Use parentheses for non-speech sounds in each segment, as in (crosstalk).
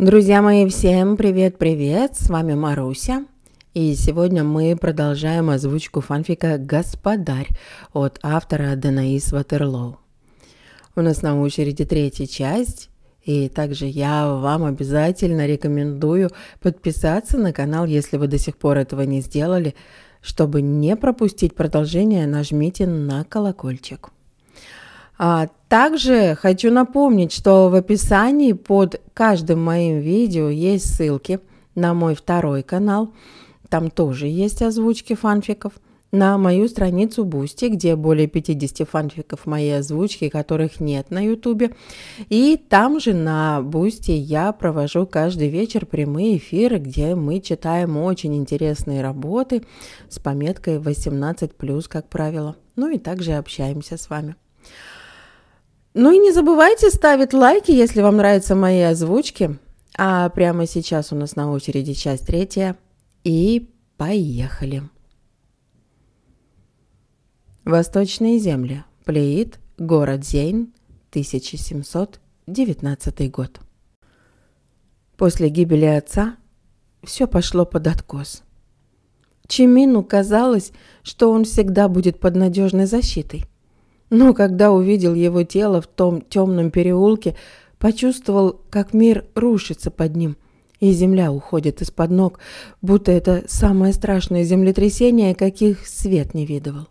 Друзья мои, всем привет-привет! С вами Маруся. И сегодня мы продолжаем озвучку фанфика «Господарь» от автора Данаис Ватерлоу. У нас на очереди третья часть, и также я вам обязательно рекомендую подписаться на канал, если вы до сих пор этого не сделали. Чтобы не пропустить продолжение, нажмите на колокольчик. А, также хочу напомнить, что в описании под каждым моим видео есть ссылки на мой второй канал. Там тоже есть озвучки фанфиков. На мою страницу Бусти, где более 50 фанфиков моей озвучки, которых нет на Ютубе. И там же на Бусти я провожу каждый вечер прямые эфиры, где мы читаем очень интересные работы с пометкой 18+, как правило. Ну и также общаемся с вами. Ну и не забывайте ставить лайки, если вам нравятся мои озвучки. А прямо сейчас у нас на очереди часть третья. И поехали. Восточные земли. Плеид. Город Зейн. 1719 год. После гибели отца все пошло под откос. Чимину казалось, что он всегда будет под надежной защитой – но когда увидел его тело в том темном переулке, почувствовал, как мир рушится под ним, и земля уходит из-под ног, будто это самое страшное землетрясение, каких свет не видывал.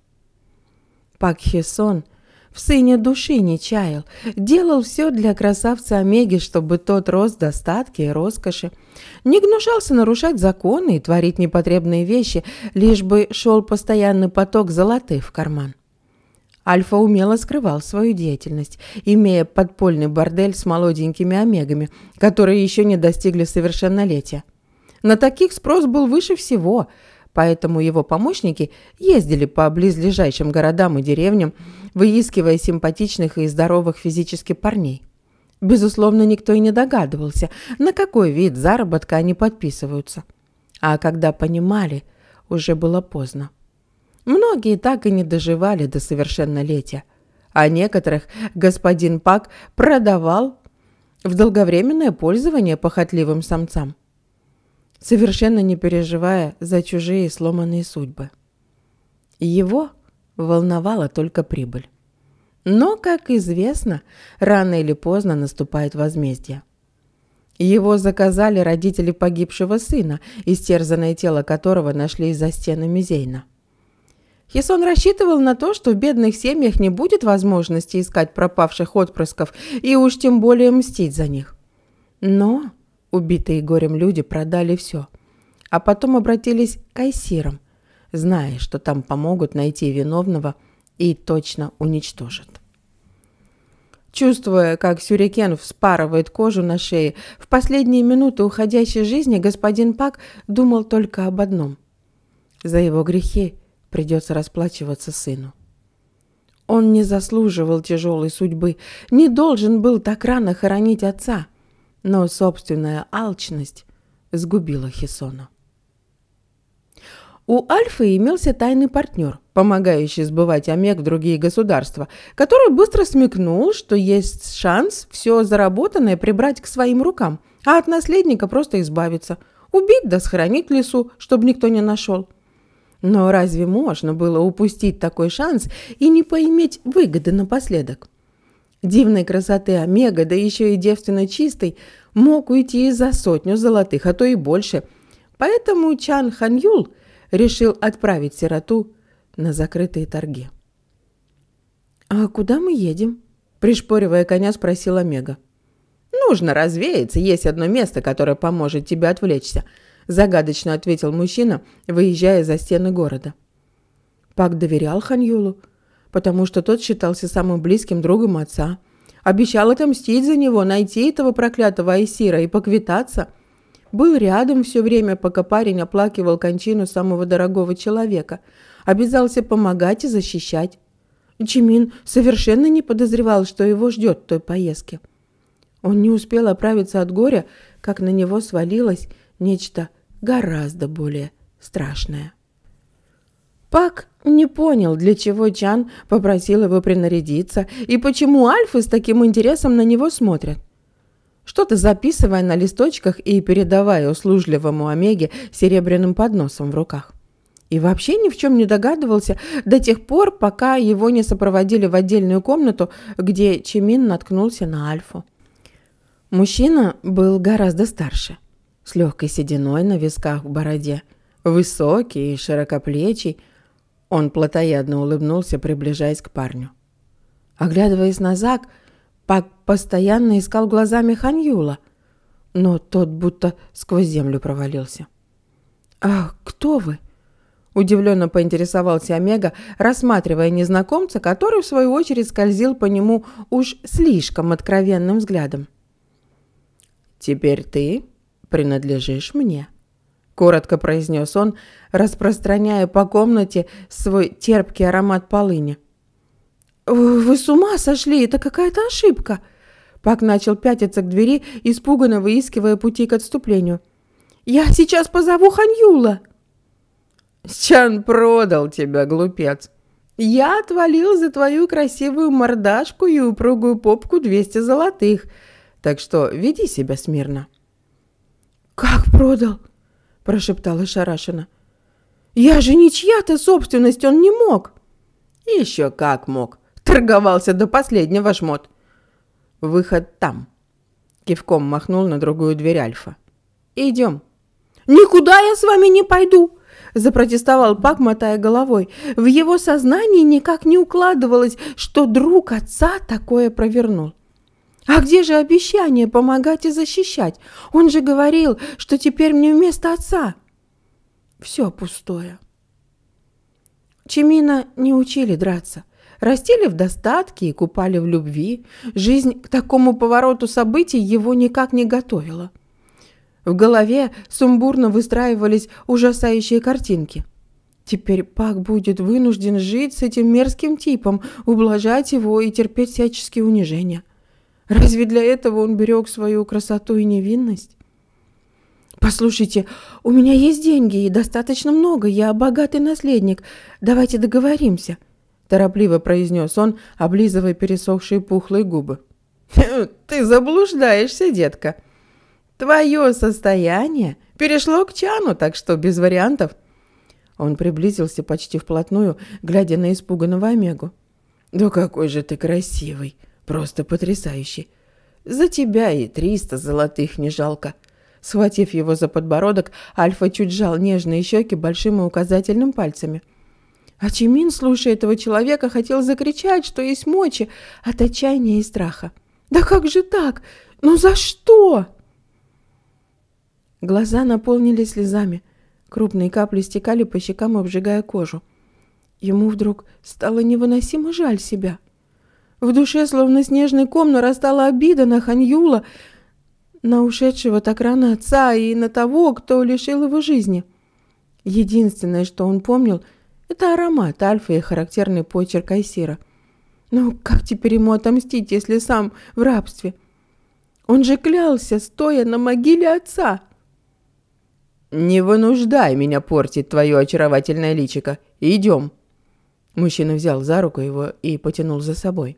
Пак Хесон в сыне души не чаял, делал все для красавца Омеги, чтобы тот рос в достатке и роскоши, не гнушался нарушать законы и творить непотребные вещи, лишь бы шел постоянный поток золотых в карман. Альфа умело скрывал свою деятельность, имея подпольный бордель с молоденькими омегами, которые еще не достигли совершеннолетия. На таких спрос был выше всего, поэтому его помощники ездили по близлежащим городам и деревням, выискивая симпатичных и здоровых физически парней. Безусловно, никто и не догадывался, на какой вид заработка они подписываются. А когда понимали, уже было поздно. Многие так и не доживали до совершеннолетия, а некоторых господин Пак продавал в долговременное пользование похотливым самцам, совершенно не переживая за чужие сломанные судьбы. Его волновала только прибыль. Но, как известно, рано или поздно наступает возмездие. Его заказали родители погибшего сына, истерзанное тело которого нашли за стенами Зейна. Хисон рассчитывал на то, что в бедных семьях не будет возможности искать пропавших отпрысков и уж тем более мстить за них. Но убитые горем люди продали все, а потом обратились к кайсирам, зная, что там помогут найти виновного и точно уничтожат. Чувствуя, как сюрикен вспарывает кожу на шее, в последние минуты уходящей жизни господин Пак думал только об одном. За его грехи – Придется расплачиваться сыну. Он не заслуживал тяжелой судьбы, не должен был так рано хоронить отца. Но собственная алчность сгубила Хисона. У Альфы имелся тайный партнер, помогающий сбывать омег в другие государства, который быстро смекнул, что есть шанс все заработанное прибрать к своим рукам, а от наследника просто избавиться, убить да схоронить лесу, чтобы никто не нашел. Но разве можно было упустить такой шанс и не поиметь выгоды напоследок? Дивной красоты Омега, да еще и девственно чистый, мог уйти и за сотню золотых, а то и больше. Поэтому Чан Хан Юл решил отправить сироту на закрытые торги. «А куда мы едем?» – пришпоривая коня, спросил Омега. «Нужно развеяться, есть одно место, которое поможет тебе отвлечься – загадочно ответил мужчина, выезжая за стены города. Пак доверял Ханьюлу, потому что тот считался самым близким другом отца. Обещал отомстить за него, найти этого проклятого Айсира и поквитаться. Был рядом все время, пока парень оплакивал кончину самого дорогого человека. Обязался помогать и защищать. Чимин совершенно не подозревал, что его ждет в той поездке. Он не успел оправиться от горя, как на него свалилось нечто гораздо более страшное. Пак не понял, для чего Чан попросил его принарядиться и почему альфы с таким интересом на него смотрят. Что-то записывая на листочках и передавая услужливому Омеге серебряным подносом в руках. И вообще ни в чем не догадывался до тех пор, пока его не сопроводили в отдельную комнату, где Чимин наткнулся на Альфу. Мужчина был гораздо старше – с легкой сединой на висках в бороде, высокий и широкоплечий. Он плотоядно улыбнулся, приближаясь к парню. Оглядываясь на Зак, Пак постоянно искал глазами Ханьюла, но тот будто сквозь землю провалился. «Ах, кто вы?» Удивленно поинтересовался Омега, рассматривая незнакомца, который, в свою очередь, скользил по нему уж слишком откровенным взглядом. «Теперь ты принадлежишь мне», – коротко произнес он, распространяя по комнате свой терпкий аромат полыни. «Вы с ума сошли? Это какая-то ошибка!» Пак начал пятиться к двери, испуганно выискивая пути к отступлению. «Я сейчас позову Ханьюла!» «Чан продал тебя, глупец!» «Я отвалил за твою красивую мордашку и упругую попку двести золотых, так что веди себя смирно!» «Как продал?» – прошептала Шарашина. «Я же не чья-то собственность, он не мог!» «Еще как мог! Торговался до последнего жмот!» «Выход там!» – кивком махнул на другую дверь Альфа. «Идем!» «Никуда я с вами не пойду!» – запротестовал Пак, мотая головой. В его сознании никак не укладывалось, что друг отца такое провернул. А где же обещание помогать и защищать? Он же говорил, что теперь мне вместо отца. Все пустое. Чемина не учили драться. Растили в достатке и купали в любви. Жизнь к такому повороту событий его никак не готовила. В голове сумбурно выстраивались ужасающие картинки. Теперь Пак будет вынужден жить с этим мерзким типом, ублажать его и терпеть всяческие унижения. Разве для этого он берег свою красоту и невинность? Послушайте, у меня есть деньги и достаточно много, я богатый наследник. Давайте договоримся, торопливо произнес он, облизывая пересохшие пухлые губы. Ты заблуждаешься, детка. Твое состояние перешло к Чану, так что без вариантов. Он приблизился почти вплотную, глядя на испуганного Омегу. «Да какой же ты красивый!» Просто потрясающе. За тебя и триста золотых не жалко. Схватив его за подбородок, Альфа чуть жал нежные щеки большим и указательным пальцами. А Чимин, слушая этого человека, хотел закричать, что есть мочи, от отчаяния и страха. «Да как же так? Ну за что?» Глаза наполнились слезами. Крупные капли стекали по щекам, обжигая кожу. Ему вдруг стало невыносимо жаль себя. В душе словно снежный ком нарастала обида на Ханьюла, на ушедшего так рано отца и на того, кто лишил его жизни. Единственное, что он помнил, это аромат альфа и характерный почерк Айсира. Но ну, как теперь ему отомстить, если сам в рабстве? Он же клялся, стоя на могиле отца. «Не вынуждай меня портить твое очаровательное личико. Идем!» Мужчина взял за руку его и потянул за собой.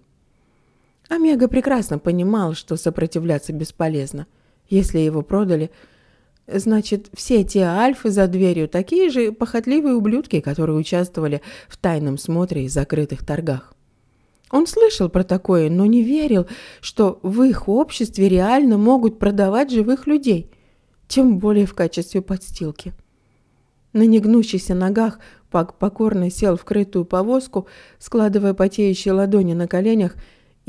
Омега прекрасно понимал, что сопротивляться бесполезно. Если его продали, значит, все те альфы за дверью такие же похотливые ублюдки, которые участвовали в тайном смотре и закрытых торгах. Он слышал про такое, но не верил, что в их обществе реально могут продавать живых людей, тем более в качестве подстилки. На негнущихся ногах Пак покорно сел в крытую повозку, складывая потеющие ладони на коленях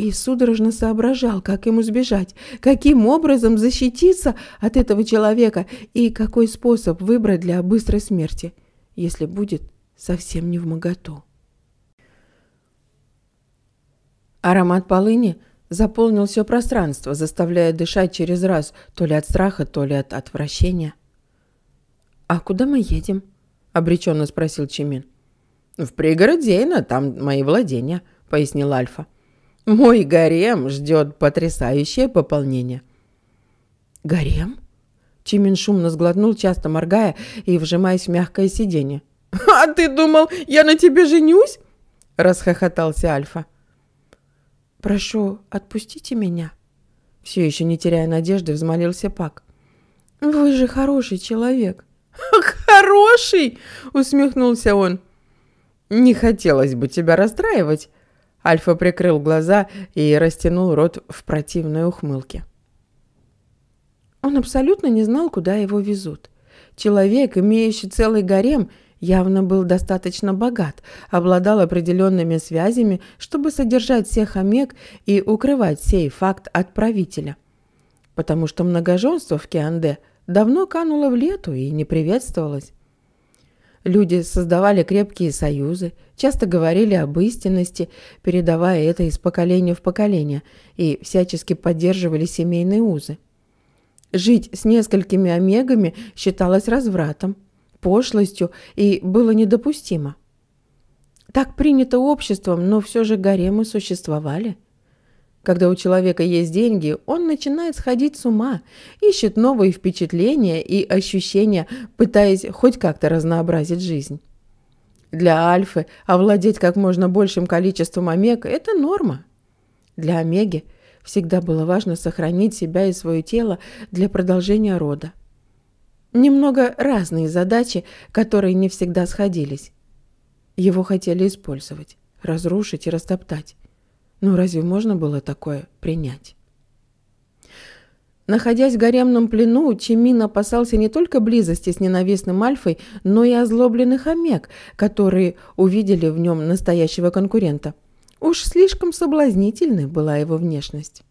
и судорожно соображал, как ему сбежать, каким образом защититься от этого человека и какой способ выбрать для быстрой смерти, если будет совсем не в моготу. Аромат полыни заполнил все пространство, заставляя дышать через раз, то ли от страха, то ли от отвращения. «А куда мы едем?» – обреченно спросил Чимин. «В пригороде, Зейна, там мои владения», – пояснил Альфа. Мой гарем ждет потрясающее пополнение». «Гарем?» Чимин шумно сглотнул, часто моргая и вжимаясь в мягкое сиденье. (laughs) «А ты думал, я на тебе женюсь?» – расхохотался Альфа. «Прошу, отпустите меня», – все еще не теряя надежды, взмолился Пак. «Вы же хороший человек». (laughs) «Хороший!» – усмехнулся он. «Не хотелось бы тебя расстраивать, Альфа прикрыл глаза и растянул рот в противной ухмылке. Он абсолютно не знал, куда его везут. Человек, имеющий целый гарем, явно был достаточно богат, обладал определенными связями, чтобы содержать всех омег и укрывать сей факт от правителя. Потому что многоженство в Кианде давно кануло в лету и не приветствовалось. Люди создавали крепкие союзы, часто говорили об истинности, передавая это из поколения в поколение, и всячески поддерживали семейные узы. Жить с несколькими омегами считалось развратом, пошлостью и было недопустимо. Так принято обществом, но все же гаремы существовали – когда у человека есть деньги, он начинает сходить с ума, ищет новые впечатления и ощущения, пытаясь хоть как-то разнообразить жизнь. Для альфы овладеть как можно большим количеством омег – это норма. Для омеги всегда было важно сохранить себя и свое тело для продолжения рода. Немного разные задачи, которые не всегда сходились. Его хотели использовать, разрушить и растоптать. Ну разве можно было такое принять? Находясь в гаремном плену, Чимин опасался не только близости с ненавистным Альфой, но и озлобленных омег, которые увидели в нем настоящего конкурента. Уж слишком соблазнительной была его внешность.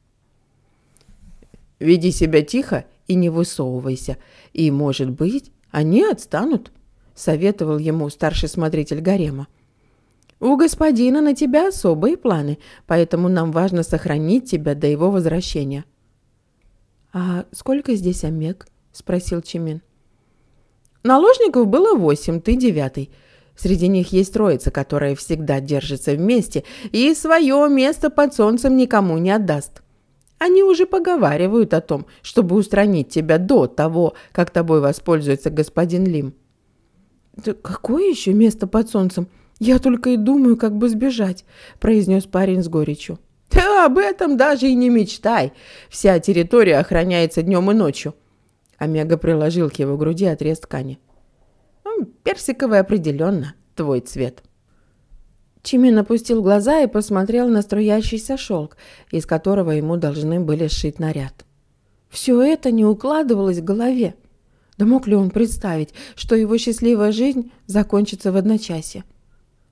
«Веди себя тихо и не высовывайся, и, может быть, они отстанут», — советовал ему старший смотритель гарема. У господина на тебя особые планы, поэтому нам важно сохранить тебя до его возвращения». «А сколько здесь омег?» – спросил Чимин. «Наложников было восемь, ты девятый. Среди них есть троица, которая всегда держится вместе и свое место под солнцем никому не отдаст. Они уже поговаривают о том, чтобы устранить тебя до того, как тобой воспользуется господин Лим». «Да какое еще место под солнцем?» «Я только и думаю, как бы сбежать», – произнес парень с горечью. «Да об этом даже и не мечтай. Вся территория охраняется днем и ночью». Омега приложил к его груди отрез ткани. «Ну, «Персиковый определенно твой цвет». Чимин опустил глаза и посмотрел на струящийся шелк, из которого ему должны были сшить наряд. Все это не укладывалось в голове. Да мог ли он представить, что его счастливая жизнь закончится в одночасье?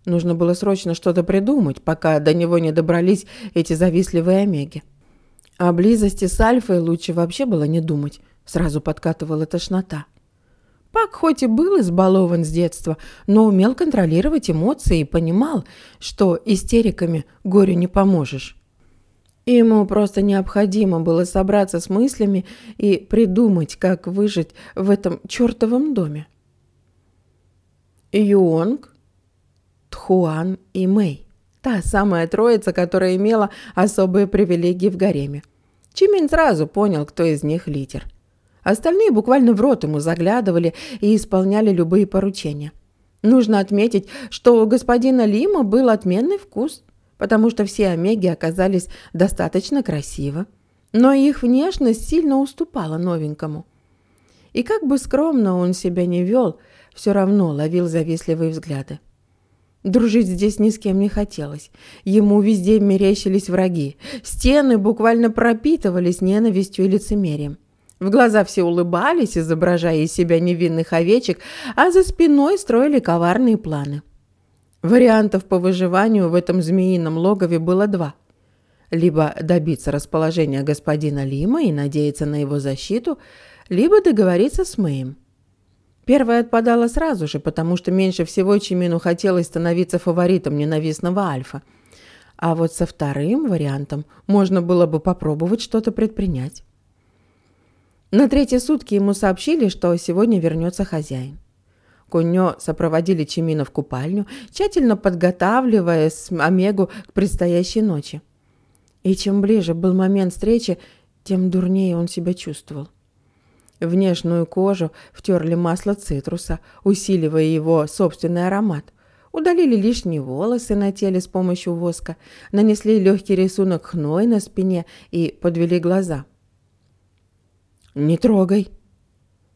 Нужно было срочно что-то придумать, пока до него не добрались эти завистливые омеги. О близости с Альфой лучше вообще было не думать. Сразу подкатывала тошнота. Пак хоть и был избалован с детства, но умел контролировать эмоции и понимал, что истериками горю не поможешь. Ему просто необходимо было собраться с мыслями и придумать, как выжить в этом чертовом доме. Юонг Хуан и Мэй. Та самая троица, которая имела особые привилегии в гареме. Чимин сразу понял, кто из них лидер. Остальные буквально в рот ему заглядывали и исполняли любые поручения. Нужно отметить, что у господина Лима был отменный вкус, потому что все омеги оказались достаточно красивы. Но их внешность сильно уступала новенькому. И как бы скромно он себя не вел, все равно ловил завистливые взгляды. Дружить здесь ни с кем не хотелось. Ему везде мерещились враги. Стены буквально пропитывались ненавистью и лицемерием. В глаза все улыбались, изображая из себя невинных овечек, а за спиной строили коварные планы. Вариантов по выживанию в этом змеином логове было два. Либо добиться расположения господина Лима и надеяться на его защиту, либо договориться с Мэем. Первая отпадала сразу же, потому что меньше всего Чимину хотелось становиться фаворитом ненавистного Альфа. А вот со вторым вариантом можно было бы попробовать что-то предпринять. На третьи сутки ему сообщили, что сегодня вернется хозяин. Куньо сопроводили Чимина в купальню, тщательно подготавливая Омегу к предстоящей ночи. И чем ближе был момент встречи, тем дурнее он себя чувствовал. Внешнюю кожу втерли масло цитруса, усиливая его собственный аромат. Удалили лишние волосы на теле с помощью воска, нанесли легкий рисунок хной на спине и подвели глаза. «Не трогай!»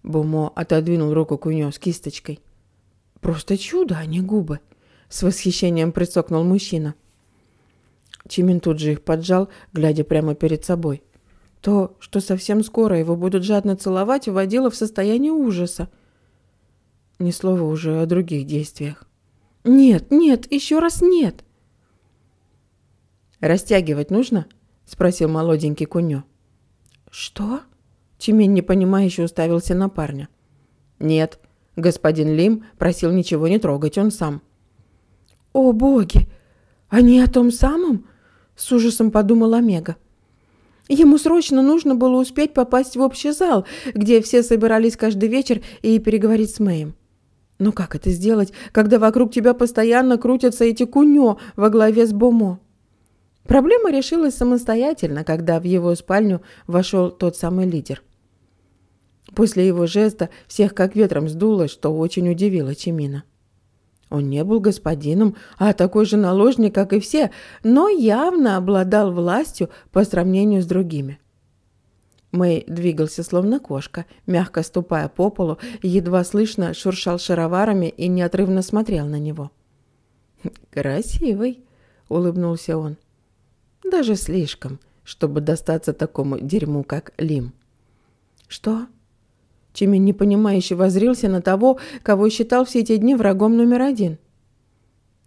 Бумо отодвинул руку Кунё с кисточкой. «Просто чудо, а не губы!» С восхищением присокнул мужчина. Чимин тут же их поджал, глядя прямо перед собой. То, что совсем скоро его будут жадно целовать, вводило в состояние ужаса. Ни слова уже о других действиях. «Нет, нет, еще раз нет!» «Растягивать нужно?» – спросил молоденький Куню. «Что?» – Чемень непонимающе уставился на парня. «Нет, господин Лим просил ничего не трогать, он сам». «О, боги! Они о том самом?» – с ужасом подумал Омега. Ему срочно нужно было успеть попасть в общий зал, где все собирались каждый вечер и переговорить с Мэем. Но как это сделать, когда вокруг тебя постоянно крутятся эти кунё во главе с Бомо? Проблема решилась самостоятельно, когда в его спальню вошел тот самый лидер. После его жеста всех как ветром сдуло, что очень удивило Чимина. Он не был господином, а такой же наложник, как и все, но явно обладал властью по сравнению с другими. Мэй двигался словно кошка, мягко ступая по полу, едва слышно шуршал шароварами и неотрывно смотрел на него. «Красивый», — улыбнулся он. «Даже слишком, чтобы достаться такому дерьму, как Лим». «Что?» Тимин непонимающе возрился на того, кого считал все эти дни врагом номер один.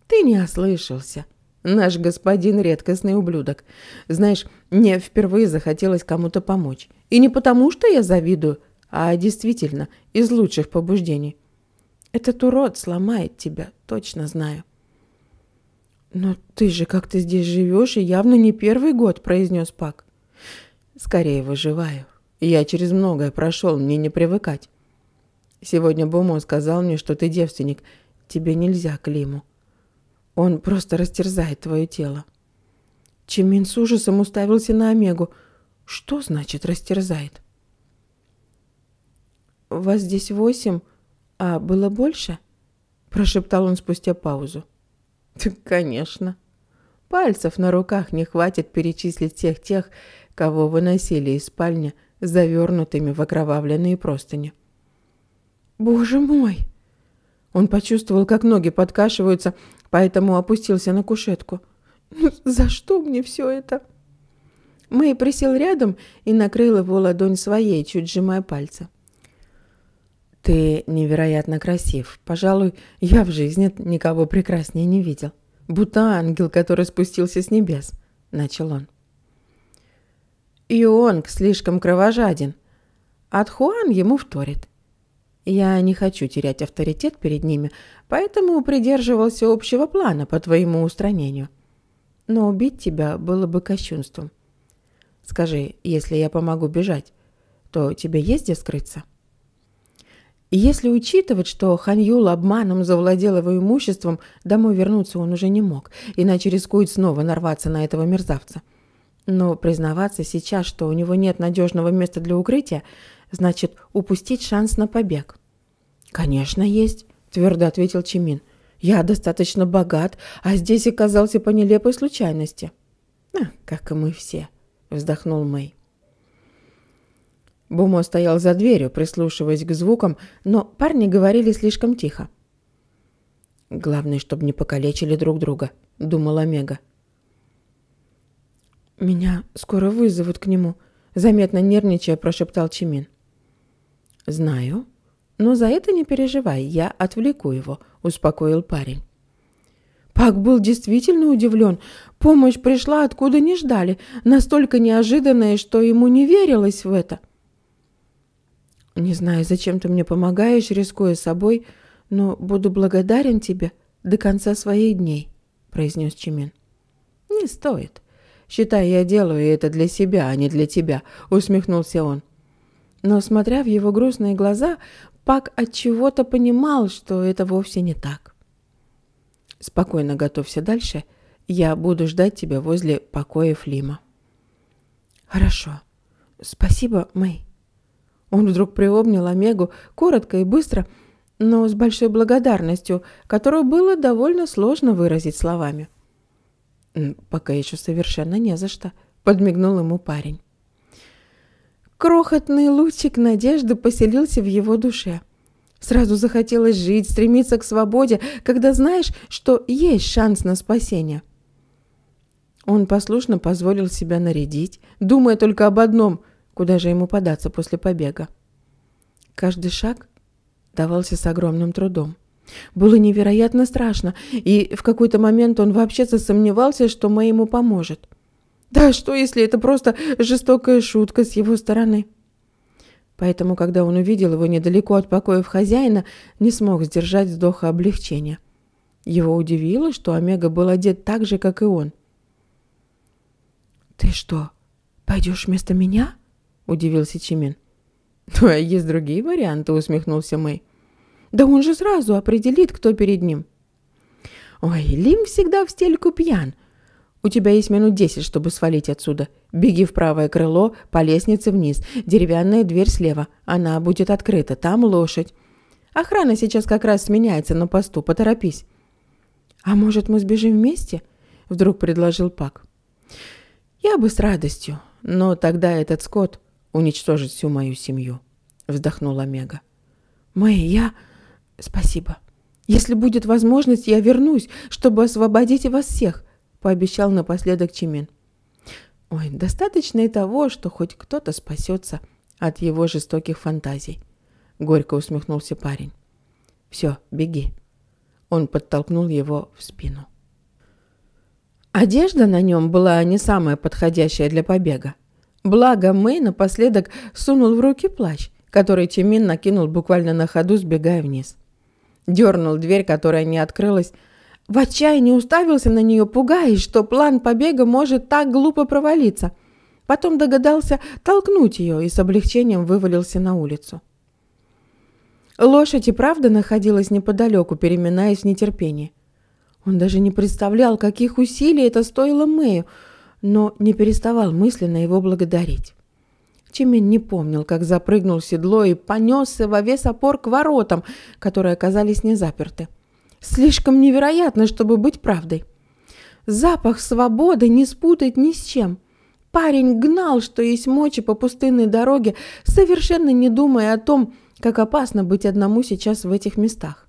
«Ты не ослышался», Наш господин — редкостный ублюдок. Знаешь, мне впервые захотелось кому-то помочь. И не потому, что я завидую, а действительно, из лучших побуждений. Этот урод сломает тебя, точно знаю. «Но ты же как-то здесь живешь и явно не первый год», — произнес Пак. «Скорее выживаю». Я через многое прошел, мне не привыкать. Сегодня Бумо сказал мне, что ты девственник. Тебе нельзя к Лиму. Он просто растерзает твое тело. Чимин с ужасом уставился на Омегу. Что значит растерзает? «Вас здесь восемь, а было больше?» Прошептал он спустя паузу. (laughs) конечно. Пальцев на руках не хватит перечислить всех тех, кого выносили из спальни, — завернутыми в окровавленные простыни. «Боже мой!» Он почувствовал, как ноги подкашиваются, поэтому опустился на кушетку. «Ну, «За что мне все это?» Мэй присел рядом и накрыл его ладонь своей, чуть сжимая пальцы. «Ты невероятно красив. Пожалуй, я в жизни никого прекраснее не видел. Будто ангел, который спустился с небес», — начал он. И он слишком кровожаден. От Хуан ему вторит. Я не хочу терять авторитет перед ними, поэтому придерживался общего плана по твоему устранению. Но убить тебя было бы кощунством. Скажи, если я помогу бежать, то тебе есть где скрыться? Если учитывать, что Ханьюл обманом завладел его имуществом, домой вернуться он уже не мог, иначе рискует снова нарваться на этого мерзавца. — но признаваться сейчас, что у него нет надежного места для укрытия, значит упустить шанс на побег. «Конечно есть», – твердо ответил Чимин. «Я достаточно богат, а здесь оказался по нелепой случайности». «А, как и мы все», – вздохнул Мэй. Бумо стоял за дверью, прислушиваясь к звукам, но парни говорили слишком тихо. «Главное, чтобы не покалечили друг друга», – думал Омега. «Меня скоро вызовут к нему», — заметно нервничая прошептал Чимин. «Знаю. Но за это не переживай, я отвлеку его», — успокоил парень. Пак был действительно удивлен. Помощь пришла, откуда не ждали, настолько неожиданная, что ему не верилось в это. «Не знаю, зачем ты мне помогаешь, рискуя собой, но буду благодарен тебе до конца своих дней», — произнес Чимин. «Не стоит. Считай, я делаю это для себя, а не для тебя», — усмехнулся он. Но, смотря в его грустные глаза, Пак от чего то понимал, что это вовсе не так. «Спокойно готовься дальше. Я буду ждать тебя возле покоев Лима». «Хорошо. Спасибо, Мэй». Он вдруг приобнял Омегу коротко и быстро, но с большой благодарностью, которую было довольно сложно выразить словами. «Пока еще совершенно не за что», — подмигнул ему парень. Крохотный лучик надежды поселился в его душе. Сразу захотелось жить, стремиться к свободе, когда знаешь, что есть шанс на спасение. Он послушно позволил себя нарядить, думая только об одном – куда же ему податься после побега. Каждый шаг давался с огромным трудом. Было невероятно страшно, и в какой-то момент он вообще засомневался, что Мэй ему поможет. Да что, если это просто жестокая шутка с его стороны? Поэтому, когда он увидел его недалеко от покоев хозяина, не смог сдержать вздоха облегчения. Его удивило, что Омега был одет так же, как и он. «Ты что, пойдешь вместо меня?» – удивился Чимин. «Ну, а есть другие варианты», – усмехнулся Мэй. Да он же сразу определит, кто перед ним. Ой, Лим всегда в стельку пьян. У тебя есть минут десять, чтобы свалить отсюда. Беги в правое крыло, по лестнице вниз. Деревянная дверь слева. Она будет открыта, там лошадь. Охрана сейчас как раз сменяется на посту, поторопись. А может, мы сбежим вместе? Вдруг предложил Пак. Я бы с радостью, но тогда этот скот уничтожит всю мою семью. Вздохнула Мега. Мэй, я... «Спасибо. Если будет возможность, я вернусь, чтобы освободить вас всех», — пообещал напоследок Чимин. Ой, достаточно и того, что хоть кто-то спасется от его жестоких фантазий. Горько усмехнулся парень. «Все, беги». Он подтолкнул его в спину. Одежда на нем была не самая подходящая для побега. Благо Мэй напоследок сунул в руки плащ, который Тимин накинул буквально на ходу, сбегая вниз. Дернул дверь, которая не открылась. В отчаянии уставился на нее, пугаясь, что план побега может так глупо провалиться. Потом догадался толкнуть ее и с облегчением вывалился на улицу. Лошадь и правда находилась неподалеку, переминаясь в нетерпении. Он даже не представлял, каких усилий это стоило Мэю, но не переставал мысленно его благодарить. Тимин не помнил, как запрыгнул в седло и понесся во весь опор к воротам, которые оказались не заперты. Слишком невероятно, чтобы быть правдой. Запах свободы не спутать ни с чем. Парень гнал, что есть мочи по пустынной дороге, совершенно не думая о том, как опасно быть одному сейчас в этих местах.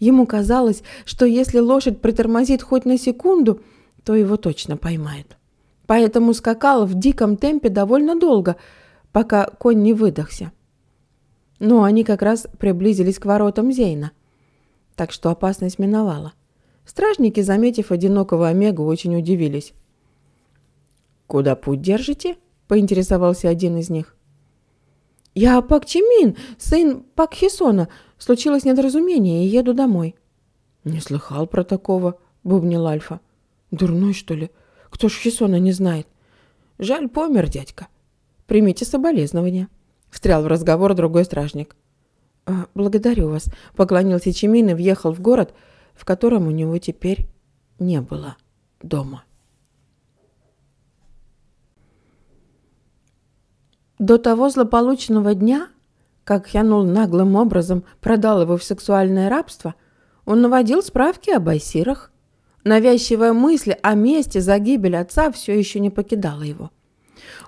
Ему казалось, что если лошадь притормозит хоть на секунду, то его точно поймает. Поэтому скакал в диком темпе довольно долго – пока конь не выдохся. Но они как раз приблизились к воротам Зейна, так что опасность миновала. Стражники, заметив одинокого Омегу, очень удивились. «Куда путь держите?» – поинтересовался один из них. «Я Пак Чимин, сын Пак Хисона. Случилось недоразумение, и еду домой». «Не слыхал про такого», – бубнил Альфа. «Дурной, что ли? Кто ж Хисона не знает? Жаль, помер дядька. Примите соболезнования», – встрял в разговор другой стражник. «А, «Благодарю вас», – поклонился Чемин и въехал в город, в котором у него теперь не было дома. До того злополучного дня, как Хянул наглым образом продал его в сексуальное рабство, он наводил справки об айсирах. Навязчивая мысль о месте за гибель отца все еще не покидала его.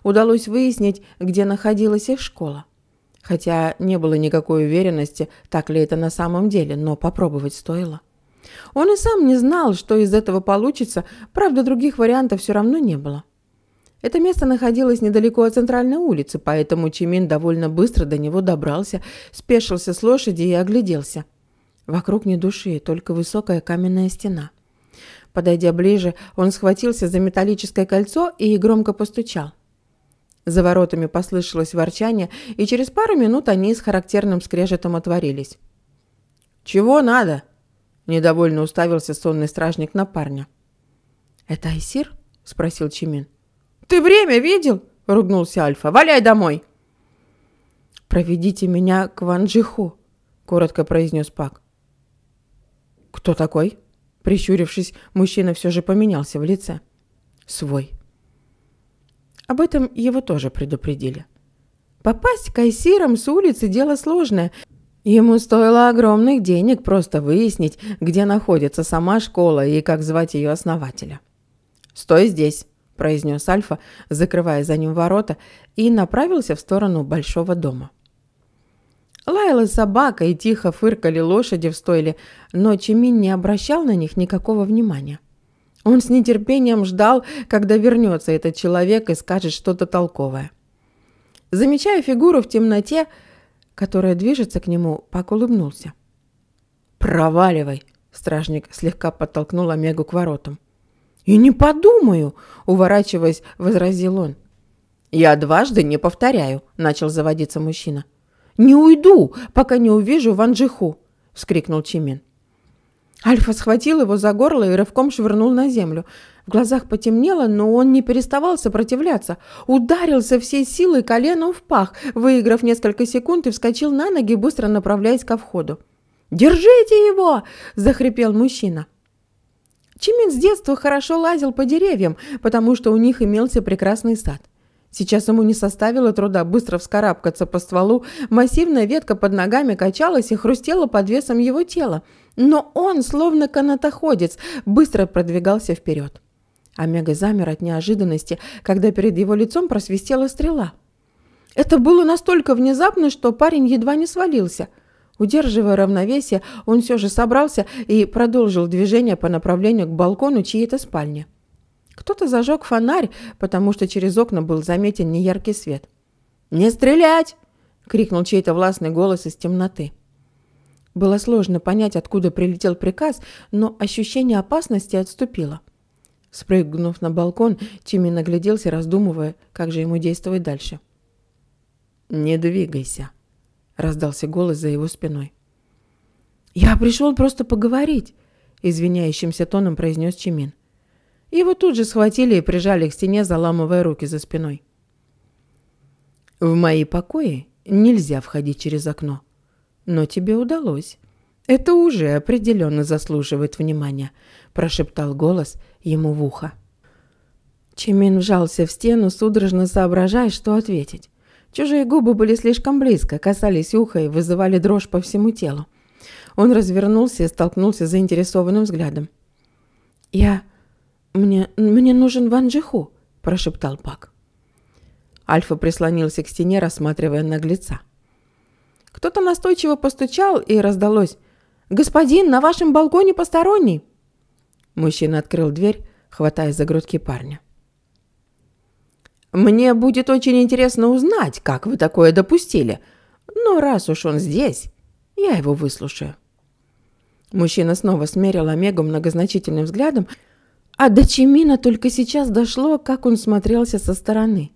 Удалось выяснить, где находилась их школа. Хотя не было никакой уверенности, так ли это на самом деле, но попробовать стоило. Он и сам не знал, что из этого получится, правда, других вариантов все равно не было. Это место находилось недалеко от центральной улицы, поэтому Чимин довольно быстро до него добрался, спешился с лошади и огляделся. Вокруг ни души, только высокая каменная стена. Подойдя ближе, он схватился за металлическое кольцо и громко постучал. За воротами послышалось ворчание, и через пару минут они с характерным скрежетом отворились. «Чего надо?» – недовольно уставился сонный стражник на парня. «Это Айсир?» – спросил Чимин. «Ты время видел?» – ругнулся Альфа. «Валяй домой!» «Проведите меня к Ванджиху», – коротко произнес Пак. «Кто такой?» Прищурившись, мужчина все же поменялся в лице. «Свой», об этом его тоже предупредили. Попасть кассиром с улицы – дело сложное. Ему стоило огромных денег просто выяснить, где находится сама школа и как звать ее основателя. «Стой здесь», – произнес Альфа, закрывая за ним ворота, и направился в сторону большого дома. Лайла собака и тихо фыркали лошади в стойле, но Чимин не обращал на них никакого внимания. Он с нетерпением ждал, когда вернется этот человек и скажет что-то толковое. Замечая фигуру в темноте, которая движется к нему, Пак улыбнулся. «Проваливай!» – стражник слегка подтолкнул Омегу к воротам. «И не подумаю!» – уворачиваясь, возразил он. «Я дважды не повторяю», – начал заводиться мужчина. «Не уйду, пока не увижу Ванжиху!» – вскрикнул Чимин. Альфа схватил его за горло и рывком швырнул на землю. В глазах потемнело, но он не переставал сопротивляться. Ударился всей силой коленом в пах, выиграв несколько секунд и вскочил на ноги, быстро направляясь ко входу. «Держите его!» – захрипел мужчина. Чимин с детства хорошо лазил по деревьям, потому что у них имелся прекрасный сад. Сейчас ему не составило труда быстро вскарабкаться по стволу, массивная ветка под ногами качалась и хрустела под весом его тела – но он, словно канатоходец, быстро продвигался вперед. Омега замер от неожиданности, когда перед его лицом просвистела стрела. Это было настолько внезапно, что парень едва не свалился. Удерживая равновесие, он все же собрался и продолжил движение по направлению к балкону чьей-то спальни. Кто-то зажег фонарь, потому что через окна был заметен неяркий свет. «Не стрелять!» — крикнул чей-то властный голос из темноты. Было сложно понять, откуда прилетел приказ, но ощущение опасности отступило. Спрыгнув на балкон, Тимми нагляделся, раздумывая, как же ему действовать дальше. «Не двигайся», — раздался голос за его спиной. «Я пришел просто поговорить», — извиняющимся тоном произнес Чимин. Его тут же схватили и прижали к стене, заламывая руки за спиной. «В мои покои нельзя входить через окно», но тебе удалось. Это уже определенно заслуживает внимания», – прошептал голос ему в ухо. Чемин вжался в стену, судорожно соображая, что ответить. Чужие губы были слишком близко, касались уха и вызывали дрожь по всему телу. Он развернулся и столкнулся с заинтересованным взглядом. «Я... мне... мне нужен Ван Джиху», – прошептал Пак. Альфа прислонился к стене, рассматривая наглеца. Кто-то настойчиво постучал, и раздалось. «Господин, на вашем балконе посторонний!» Мужчина открыл дверь, хватая за грудки парня. «Мне будет очень интересно узнать, как вы такое допустили. Но раз уж он здесь, я его выслушаю». Мужчина снова смерил Омегу многозначительным взглядом, а до Чимина только сейчас дошло, как он смотрелся со стороны –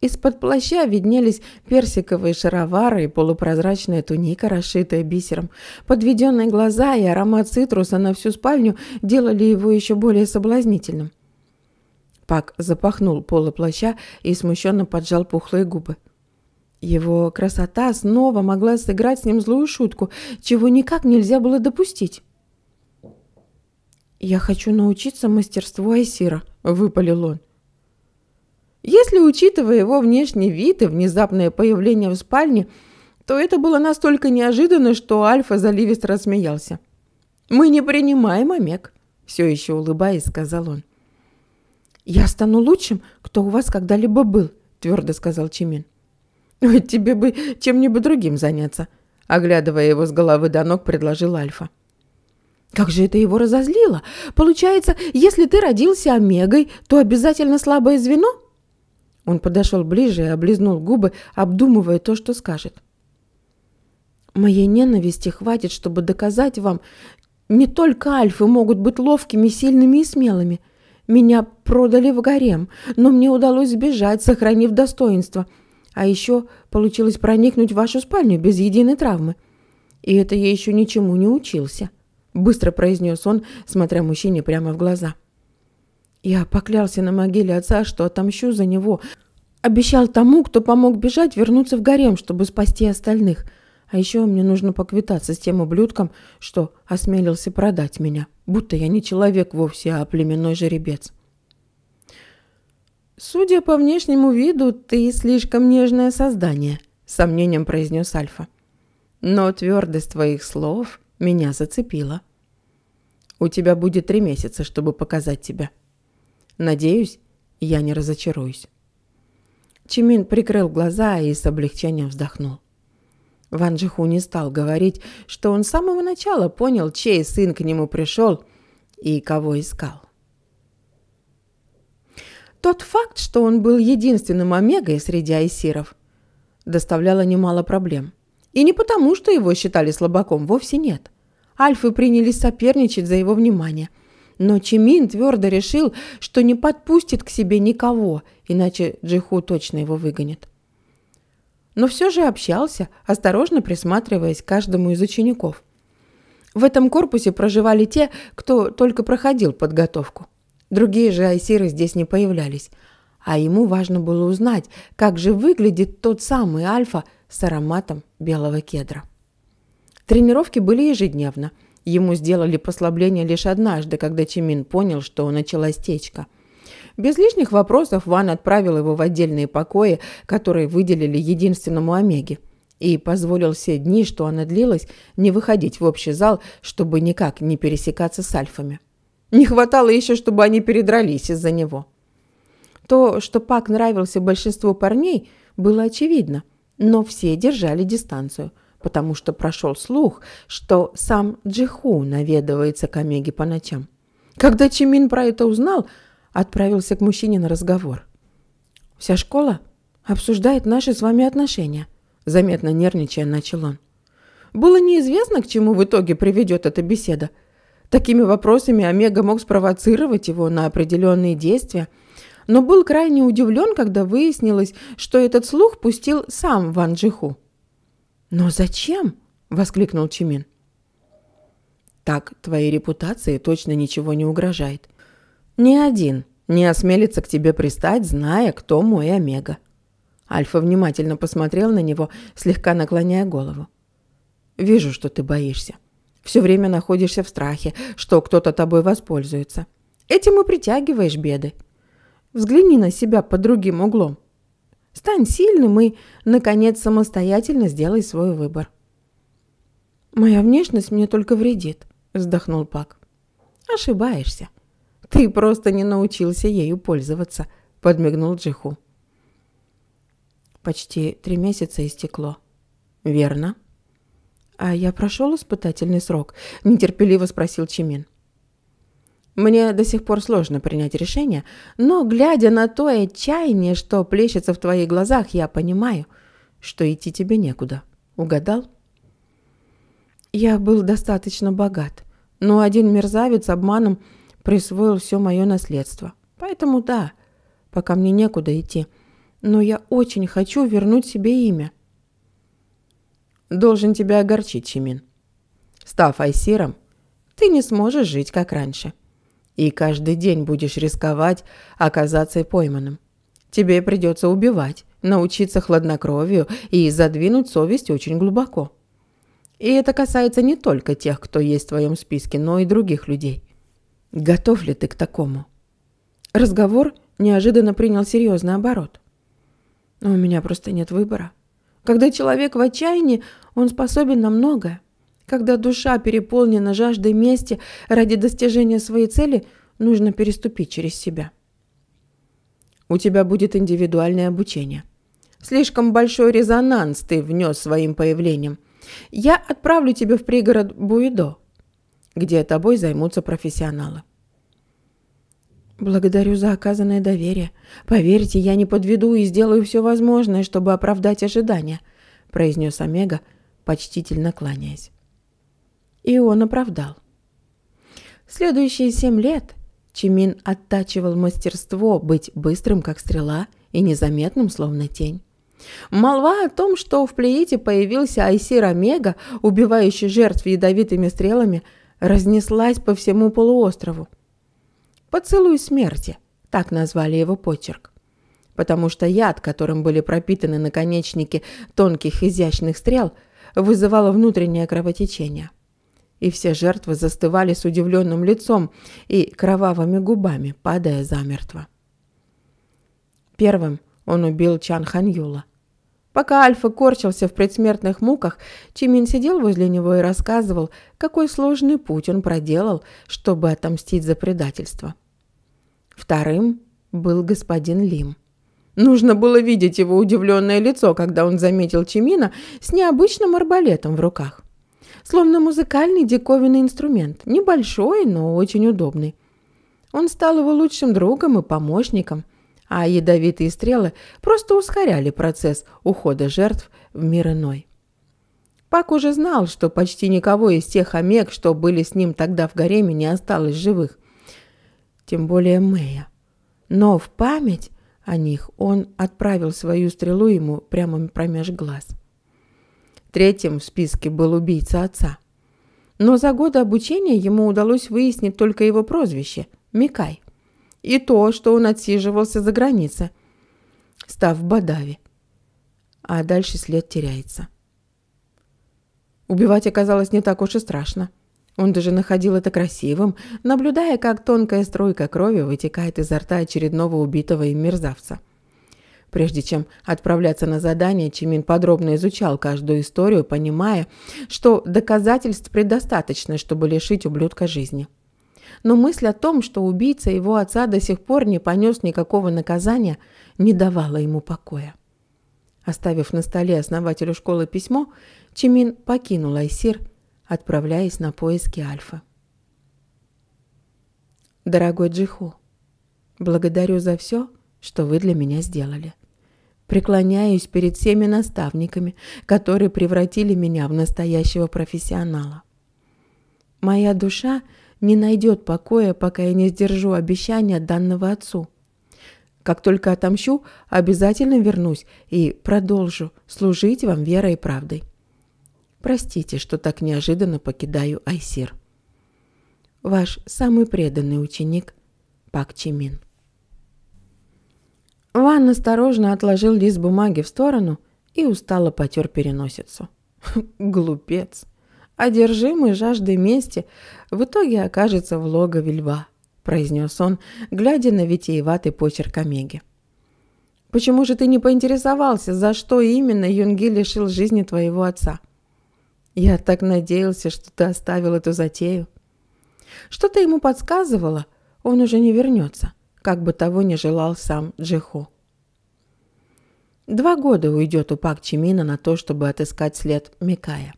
из-под плаща виднелись персиковые шаровары и полупрозрачная туника, расшитая бисером. Подведенные глаза и аромат цитруса на всю спальню делали его еще более соблазнительным. Пак запахнул полы плаща и смущенно поджал пухлые губы. Его красота снова могла сыграть с ним злую шутку, чего никак нельзя было допустить. «Я хочу научиться мастерству Айсира», — выпалил он. Если, учитывая его внешний вид и внезапное появление в спальне, то это было настолько неожиданно, что Альфа заливисто рассмеялся. «Мы не принимаем омег», — все еще улыбаясь, сказал он. «Я стану лучшим, кто у вас когда-либо был», — твердо сказал Чимин. «Тебе бы чем-нибудь другим заняться», — оглядывая его с головы до ног, предложил Альфа. Как же это его разозлило! Получается, если ты родился омегой, то обязательно слабое звено?» Он подошел ближе и облизнул губы, обдумывая то, что скажет. «Моей ненависти хватит, чтобы доказать вам, не только альфы могут быть ловкими, сильными и смелыми. Меня продали в гарем, но мне удалось сбежать, сохранив достоинство. А еще получилось проникнуть в вашу спальню без единой травмы. И это я еще ничему не учился», — быстро произнес он, смотря мужчине прямо в глаза. — я поклялся на могиле отца, что отомщу за него. Обещал тому, кто помог бежать, вернуться в гарем, чтобы спасти остальных. А еще мне нужно поквитаться с тем ублюдком, что осмелился продать меня, будто я не человек вовсе, а племенной жеребец. «Судя по внешнему виду, ты слишком нежное создание», — сомнением произнес Альфа. «Но твердость твоих слов меня зацепила. У тебя будет три месяца, чтобы показать тебя», Надеюсь, я не разочаруюсь. Чимин прикрыл глаза и с облегчением вздохнул. Ван Джиху не стал говорить, что он с самого начала понял, чей сын к нему пришел и кого искал. Тот факт, что он был единственным омегой среди айсиров, доставляло немало проблем. И не потому, что его считали слабаком, вовсе нет. Альфы принялись соперничать за его внимание – но Чимин твердо решил, что не подпустит к себе никого, иначе Джиху точно его выгонит. Но все же общался, осторожно присматриваясь к каждому из учеников. В этом корпусе проживали те, кто только проходил подготовку. Другие же айсиры здесь не появлялись. А ему важно было узнать, как же выглядит тот самый альфа с ароматом белого кедра. Тренировки были ежедневно – Ему сделали послабление лишь однажды, когда Чимин понял, что началась течка. Без лишних вопросов Ван отправил его в отдельные покои, которые выделили единственному Омеге, и позволил все дни, что она длилась, не выходить в общий зал, чтобы никак не пересекаться с альфами. Не хватало еще, чтобы они передрались из-за него. То, что Пак нравился большинству парней, было очевидно, но все держали дистанцию – потому что прошел слух, что сам Джиху наведывается к Омеге по ночам. Когда Чимин про это узнал, отправился к мужчине на разговор. «Вся школа обсуждает наши с вами отношения», – заметно нервничая начал он. «Было неизвестно, к чему в итоге приведет эта беседа. Такими вопросами Омега мог спровоцировать его на определенные действия, но был крайне удивлен, когда выяснилось, что этот слух пустил сам Ван Джиху. «Но зачем?» – воскликнул Чимин. «Так твоей репутации точно ничего не угрожает. Ни один не осмелится к тебе пристать, зная, кто мой Омега». Альфа внимательно посмотрел на него, слегка наклоняя голову. «Вижу, что ты боишься. Все время находишься в страхе, что кто-то тобой воспользуется. Этим и притягиваешь беды. Взгляни на себя под другим углом. Стань сильным и, наконец, самостоятельно сделай свой выбор. «Моя внешность мне только вредит», – вздохнул Пак. «Ошибаешься. Ты просто не научился ею пользоваться», – подмигнул Джиху. Почти три месяца истекло. «Верно». «А я прошел испытательный срок?» – нетерпеливо спросил Чимин. Мне до сих пор сложно принять решение, но, глядя на то отчаяние, что плещется в твоих глазах, я понимаю, что идти тебе некуда. Угадал? Я был достаточно богат, но один мерзавец обманом присвоил все мое наследство. Поэтому да, пока мне некуда идти, но я очень хочу вернуть себе имя. Должен тебя огорчить, Чимин. Став айсиром, ты не сможешь жить, как раньше и каждый день будешь рисковать оказаться пойманным. Тебе придется убивать, научиться хладнокровию и задвинуть совесть очень глубоко. И это касается не только тех, кто есть в твоем списке, но и других людей. Готов ли ты к такому? Разговор неожиданно принял серьезный оборот. Но у меня просто нет выбора. Когда человек в отчаянии, он способен на многое. Когда душа переполнена жаждой мести ради достижения своей цели, нужно переступить через себя. У тебя будет индивидуальное обучение. Слишком большой резонанс ты внес своим появлением. Я отправлю тебя в пригород Буидо, где тобой займутся профессионалы. Благодарю за оказанное доверие. Поверьте, я не подведу и сделаю все возможное, чтобы оправдать ожидания, произнес Омега, почтительно кланяясь и он оправдал. следующие семь лет Чимин оттачивал мастерство быть быстрым, как стрела, и незаметным, словно тень. Молва о том, что в Плеите появился Айсир Омега, убивающий жертв ядовитыми стрелами, разнеслась по всему полуострову. «Поцелуй смерти», — так назвали его почерк. Потому что яд, которым были пропитаны наконечники тонких изящных стрел, вызывало внутреннее кровотечение и все жертвы застывали с удивленным лицом и кровавыми губами, падая замертво. Первым он убил Чан Ханьюла. Пока Альфа корчился в предсмертных муках, Чимин сидел возле него и рассказывал, какой сложный путь он проделал, чтобы отомстить за предательство. Вторым был господин Лим. Нужно было видеть его удивленное лицо, когда он заметил Чимина с необычным арбалетом в руках словно музыкальный диковинный инструмент, небольшой, но очень удобный. Он стал его лучшим другом и помощником, а ядовитые стрелы просто ускоряли процесс ухода жертв в мир иной. Пак уже знал, что почти никого из тех омег, что были с ним тогда в гареме, не осталось живых. Тем более Мэя. Но в память о них он отправил свою стрелу ему прямо промеж глаз. Третьим в списке был убийца отца. Но за годы обучения ему удалось выяснить только его прозвище – Микай. И то, что он отсиживался за границей, став Бадави. А дальше след теряется. Убивать оказалось не так уж и страшно. Он даже находил это красивым, наблюдая, как тонкая струйка крови вытекает изо рта очередного убитого им мерзавца – Прежде чем отправляться на задание, Чимин подробно изучал каждую историю, понимая, что доказательств предостаточно, чтобы лишить ублюдка жизни. Но мысль о том, что убийца его отца до сих пор не понес никакого наказания, не давала ему покоя. Оставив на столе основателю школы письмо, Чимин покинул Айсир, отправляясь на поиски Альфа. «Дорогой Джиху, благодарю за все, что вы для меня сделали. Преклоняюсь перед всеми наставниками, которые превратили меня в настоящего профессионала. Моя душа не найдет покоя, пока я не сдержу обещания данного отцу. Как только отомщу, обязательно вернусь и продолжу служить вам верой и правдой. Простите, что так неожиданно покидаю Айсир. Ваш самый преданный ученик Пак Чимин. Ван осторожно отложил лист бумаги в сторону и устало потер переносицу. (laughs) Глупец. Одержимый жаждой мести в итоге окажется в логове льва, произнес он, глядя на витиеватый почерк Омеги. Почему же ты не поинтересовался, за что именно Юнги лишил жизни твоего отца? Я так надеялся, что ты оставил эту затею. Что-то ему подсказывало, он уже не вернется как бы того не желал сам Джиху. Два года уйдет у Пак Чимина на то, чтобы отыскать след Микая.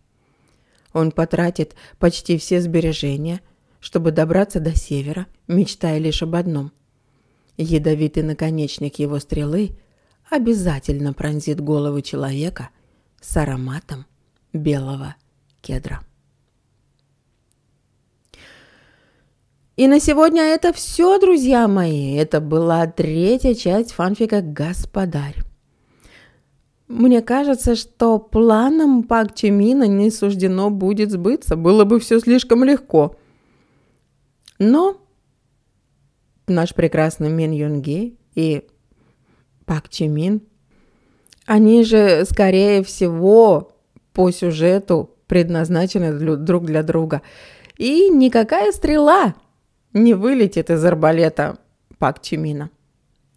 Он потратит почти все сбережения, чтобы добраться до севера, мечтая лишь об одном. Ядовитый наконечник его стрелы обязательно пронзит голову человека с ароматом белого кедра. И на сегодня это все, друзья мои. Это была третья часть фанфика «Господарь». Мне кажется, что планам Пак Чимина не суждено будет сбыться. Было бы все слишком легко. Но наш прекрасный Мин Юнги и Пак Чимин, они же, скорее всего, по сюжету предназначены друг для друга. И никакая стрела не вылетит из арбалета Пак Чимина.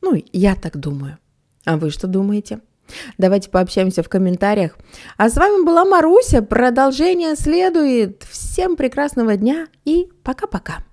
Ну, я так думаю. А вы что думаете? Давайте пообщаемся в комментариях. А с вами была Маруся. Продолжение следует. Всем прекрасного дня и пока-пока.